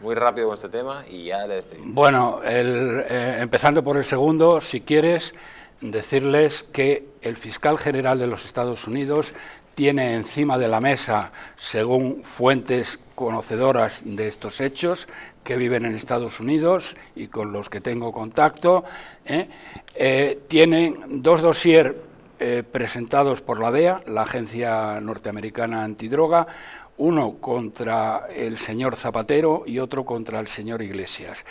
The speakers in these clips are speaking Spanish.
muy rápido con este tema y ya le Bueno, el, eh, empezando por el segundo, si quieres decirles que el fiscal general de los Estados Unidos tiene encima de la mesa, según fuentes conocedoras de estos hechos, que viven en Estados Unidos y con los que tengo contacto, ¿eh? Eh, tienen dos dossier presentados por la DEA, la Agencia Norteamericana Antidroga, uno contra el señor Zapatero y otro contra el señor Iglesias.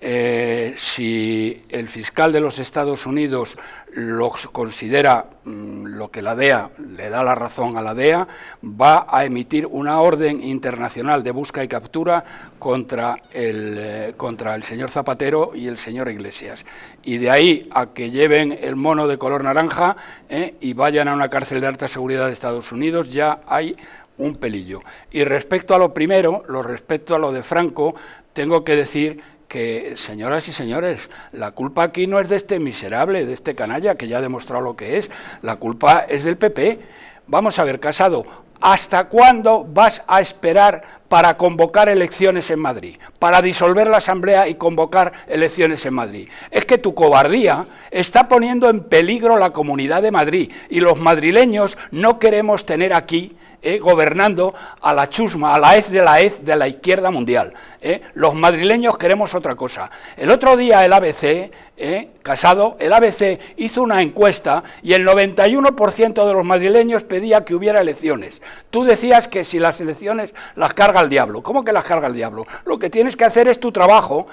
Eh, si el fiscal de los Estados Unidos los considera mm, lo que la DEA le da la razón a la DEA, va a emitir una orden internacional de busca y captura contra el, eh, contra el señor Zapatero y el señor Iglesias. Y de ahí a que lleven el mono de color naranja eh, y vayan a una cárcel de alta seguridad de Estados Unidos, ya hay un pelillo. Y respecto a lo primero, lo respecto a lo de Franco, tengo que decir que, señoras y señores, la culpa aquí no es de este miserable, de este canalla, que ya ha demostrado lo que es, la culpa es del PP. Vamos a ver, Casado, ¿hasta cuándo vas a esperar para convocar elecciones en Madrid, para disolver la Asamblea y convocar elecciones en Madrid. Es que tu cobardía está poniendo en peligro la comunidad de Madrid y los madrileños no queremos tener aquí eh, gobernando a la chusma, a la hez de la hez de la izquierda mundial. Eh. Los madrileños queremos otra cosa. El otro día el ABC, eh, Casado, el ABC hizo una encuesta y el 91% de los madrileños pedía que hubiera elecciones. Tú decías que si las elecciones las carga el diablo. ¿Cómo que las carga el diablo? Lo que tienes que hacer es tu trabajo,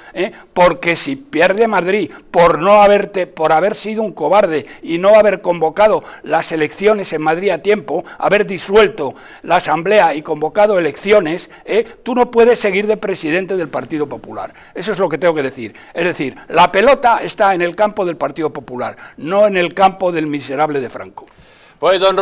porque si pierde Madrid por no haberte, por haber sido un cobarde y no haber convocado las elecciones en Madrid a tiempo, haber disuelto la Asamblea y convocado elecciones, ¿eh? tú no puedes seguir de presidente del Partido Popular. Eso es lo que tengo que decir. Es decir, la pelota está en el campo del Partido Popular, no en el campo del miserable de Franco. Pues don